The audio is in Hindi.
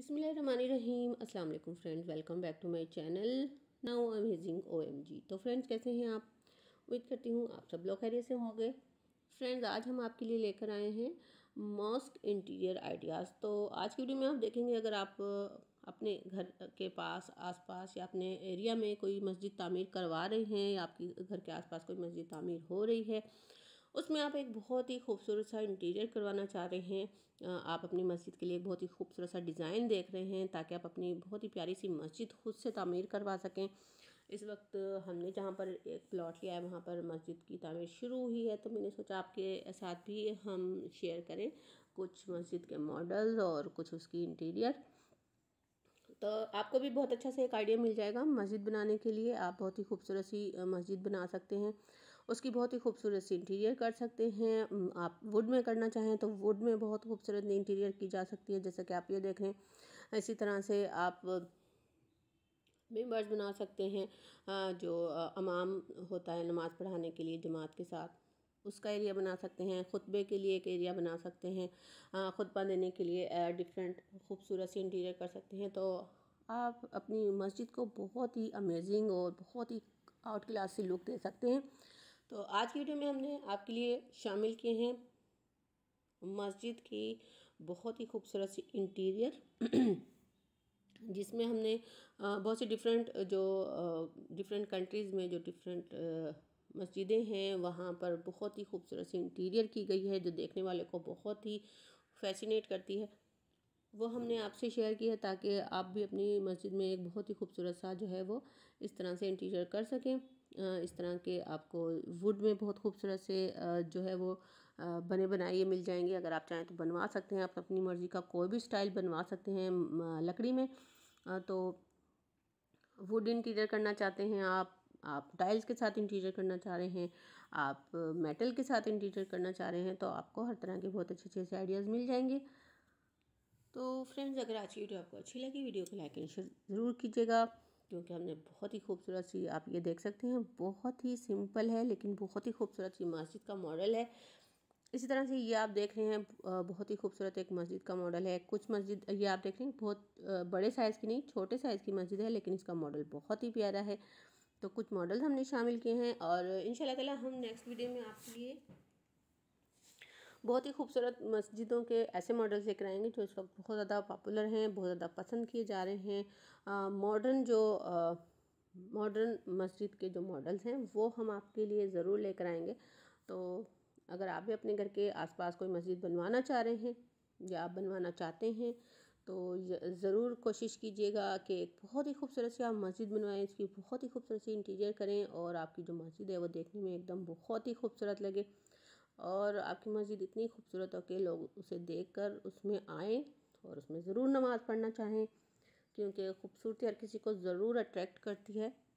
बिसमीम अस्सलाम friends welcome back to my channel now amazing जी तो फ्रेंड्स कैसे हैं आप उम्मीद करती हूँ आप सब लोग खैरियत से होंगे फ्रेंड्स आज हम आपके लिए लेकर आए हैं मॉस्क इंटीरियर आइडियाज़ तो आज की वीडियो में आप देखेंगे अगर आप अपने घर के पास आसपास या अपने एरिया में कोई मस्जिद तामीर करवा रहे हैं या आपकी घर के आसपास कोई मस्जिद तामीर हो रही है उसमें आप एक बहुत ही खूबसूरत सा इंटीरियर करवाना चाह रहे हैं आप अपनी मस्जिद के लिए बहुत ही खूबसूरत सा डिज़ाइन देख रहे हैं ताकि आप अपनी बहुत ही प्यारी सी मस्जिद खुद से तमीर करवा सकें इस वक्त हमने जहाँ पर एक प्लॉट लिया है वहाँ पर मस्जिद की तामीर शुरू हुई है तो मैंने सोचा आपके साथ भी हम शेयर करें कुछ मस्जिद के मॉडल्स और कुछ उसकी इंटीरियर तो आपको भी बहुत अच्छा से एक आइडिया मिल जाएगा मस्जिद बनाने के लिए आप बहुत ही खूबसूरत सी मस्जिद बना सकते हैं उसकी बहुत ही खूबसूरत सी इंटीरियर कर सकते हैं आप वुड में करना चाहें तो वुड में बहुत खूबसूरत इंटीरियर की जा सकती है जैसे कि आप ये देख रहे हैं इसी तरह से आप मेम्बर्स बना सकते हैं जो अमाम होता है नमाज़ पढ़ाने के लिए जमात के साथ उसका एरिया बना सकते हैं खुतबे के लिए एक एरिया बना सकते हैं खुतबा देने के लिए डिफरेंट खूबसूरत सी इंटीरियर कर सकते हैं तो आप अपनी मस्जिद को बहुत ही अमेजिंग और बहुत ही आउट क्लास से लुक दे सकते हैं तो आज की वीडियो में हमने आपके लिए शामिल किए हैं मस्जिद की बहुत ही खूबसूरत सी इंटीरियर जिसमें हमने बहुत सी डिफरेंट जो डिफरेंट कंट्रीज़ में जो डिफरेंट मस्जिदें हैं वहाँ पर बहुत ही खूबसूरत सी इंटीरियर की गई है जो देखने वाले को बहुत ही फैसिनेट करती है वो हमने आपसे शेयर किया ताकि आप भी अपनी मस्जिद में एक बहुत ही खूबसूरत सा जो है वो इस तरह से इंटीरियर कर सकें इस तरह के आपको वुड में बहुत खूबसूरत से जो है वो बने बनाए मिल जाएंगे अगर आप चाहें तो बनवा सकते हैं आप अपनी मर्ज़ी का कोई भी स्टाइल बनवा सकते हैं लकड़ी में तो वुड इंटीरियर करना चाहते हैं आप आप टाइल्स के साथ इंटीरियर करना चाह रहे हैं आप मेटल के साथ इंटीरियर करना चाह रहे हैं तो आपको हर तरह के बहुत अच्छे अच्छे से आइडियाज़ मिल जाएंगे तो फ्रेंड्स अगर आज की वीडियो आपको अच्छी लगी वीडियो को लाइक एंड शेयर ज़रूर कीजिएगा क्योंकि हमने बहुत ही खूबसूरत सी आप ये देख सकते हैं बहुत ही सिंपल है लेकिन बहुत ही खूबसूरत सी मस्जिद का मॉडल है इसी तरह से ये आप देख रहे हैं बहुत ही खूबसूरत एक मस्जिद का मॉडल है कुछ मस्जिद ये आप देख रहे हैं बहुत बड़े साइज़ की नहीं छोटे साइज़ की मस्जिद है लेकिन इसका मॉडल बहुत ही प्यारा है तो कुछ मॉडल्स हमने शामिल किए हैं और इन शाला हम नेक्स्ट वीडियो में आपके लिए बहुत ही खूबसूरत मस्जिदों के ऐसे मॉडल्स लेकर आएंगे जो इस वक्त बहुत ज़्यादा पॉपुलर हैं बहुत ज़्यादा पसंद किए जा रहे हैं मॉडर्न जो मॉडर्न मस्जिद के जो मॉडल्स हैं वो हम आपके लिए ज़रूर लेकर आएंगे तो अगर आप भी अपने घर के आसपास कोई मस्जिद बनवाना चाह रहे हैं या आप बनवाना चाहते हैं तो ज़रूर कोशिश कीजिएगा कि एक बहुत ही खूबसूरत सी आप मस्जिद बनवाएं इसकी बहुत ही खूबसूरत सी इंटीरियर करें और आपकी जो मस्जिद है वो देखने में एकदम बहुत ही खूबसूरत लगे और आपकी मस्जिद इतनी खूबसूरत हो कि लोग उसे देख कर उसमें आएँ और उसमें ज़रूर नमाज़ पढ़ना चाहें क्योंकि खूबसूरती हर किसी को ज़रूर अट्रैक्ट करती है